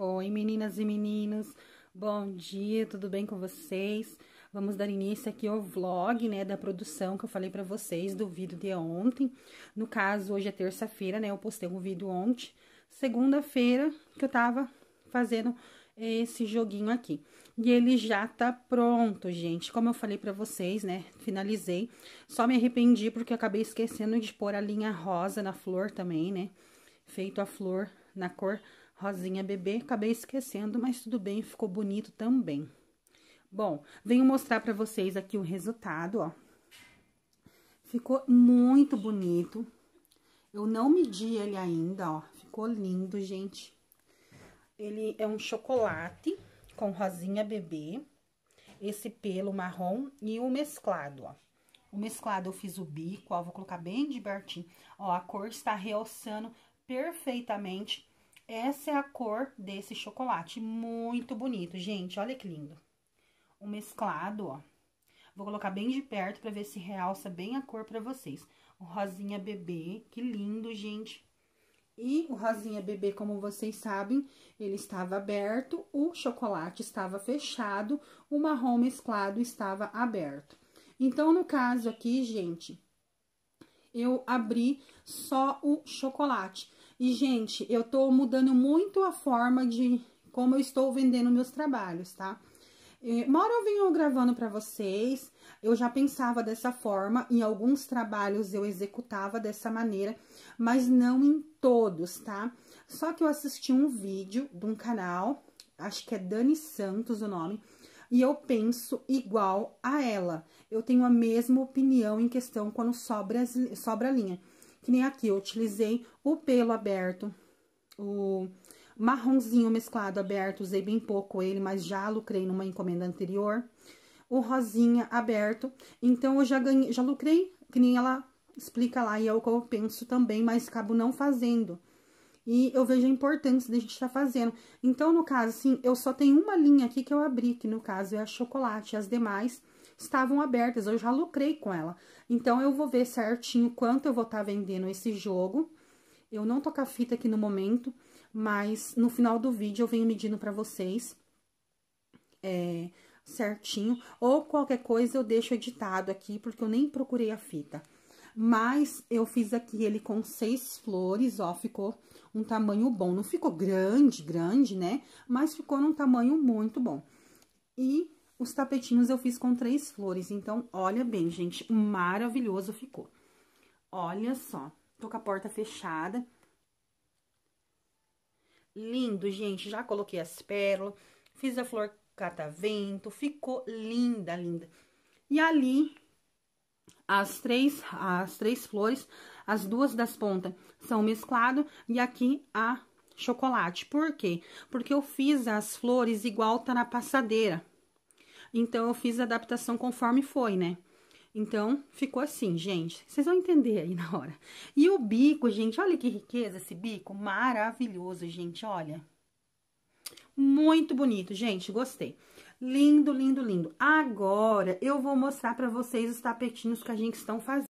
Oi, meninas e meninos, bom dia, tudo bem com vocês? Vamos dar início aqui ao vlog, né, da produção que eu falei para vocês do vídeo de ontem. No caso, hoje é terça-feira, né, eu postei um vídeo ontem, segunda-feira, que eu tava fazendo esse joguinho aqui. E ele já tá pronto, gente. Como eu falei para vocês, né, finalizei. Só me arrependi porque eu acabei esquecendo de pôr a linha rosa na flor também, né, feito a flor na cor Rosinha bebê, acabei esquecendo, mas tudo bem, ficou bonito também. Bom, venho mostrar para vocês aqui o resultado, ó. Ficou muito bonito. Eu não medi ele ainda, ó. Ficou lindo, gente. Ele é um chocolate com rosinha bebê, esse pelo marrom e o mesclado, ó. O mesclado eu fiz o bico, ó, vou colocar bem de pertinho. Ó, a cor está realçando perfeitamente essa é a cor desse chocolate, muito bonito, gente, olha que lindo. O mesclado, ó. Vou colocar bem de perto pra ver se realça bem a cor pra vocês. O rosinha bebê, que lindo, gente. E o rosinha bebê, como vocês sabem, ele estava aberto, o chocolate estava fechado, o marrom mesclado estava aberto. Então, no caso aqui, gente, eu abri só o chocolate. E, gente, eu tô mudando muito a forma de como eu estou vendendo meus trabalhos, tá? Uma hora eu venho gravando para vocês, eu já pensava dessa forma, em alguns trabalhos eu executava dessa maneira, mas não em todos, tá? Só que eu assisti um vídeo de um canal, acho que é Dani Santos o nome, e eu penso igual a ela. Eu tenho a mesma opinião em questão quando sobra, sobra a linha. Que nem aqui, eu utilizei o pelo aberto, o marronzinho mesclado aberto, usei bem pouco ele, mas já lucrei numa encomenda anterior. O rosinha aberto, então eu já ganhei, já lucrei, que nem ela explica lá, e é o que eu penso também, mas acabo não fazendo. E eu vejo a importância da gente estar tá fazendo. Então, no caso, assim, eu só tenho uma linha aqui que eu abri, que no caso é a chocolate, as demais estavam abertas. Eu já lucrei com ela. Então, eu vou ver certinho quanto eu vou estar tá vendendo esse jogo. Eu não tô com a fita aqui no momento, mas no final do vídeo eu venho medindo para vocês. É, certinho. Ou qualquer coisa eu deixo editado aqui, porque eu nem procurei a fita. Mas eu fiz aqui ele com seis flores, ó, ficou um tamanho bom. Não ficou grande, grande, né? Mas ficou num tamanho muito bom. E os tapetinhos eu fiz com três flores, então olha bem, gente, maravilhoso ficou. Olha só, tô com a porta fechada. Lindo, gente, já coloquei as pérolas, fiz a flor catavento, ficou linda, linda. E ali, as três, as três flores, as duas das pontas são mesclado e aqui a chocolate. Por quê? Porque eu fiz as flores igual tá na passadeira. Então, eu fiz a adaptação conforme foi, né? Então, ficou assim, gente. Vocês vão entender aí na hora. E o bico, gente, olha que riqueza esse bico. Maravilhoso, gente, olha. Muito bonito, gente, gostei. Lindo, lindo, lindo. Agora, eu vou mostrar pra vocês os tapetinhos que a gente está fazendo.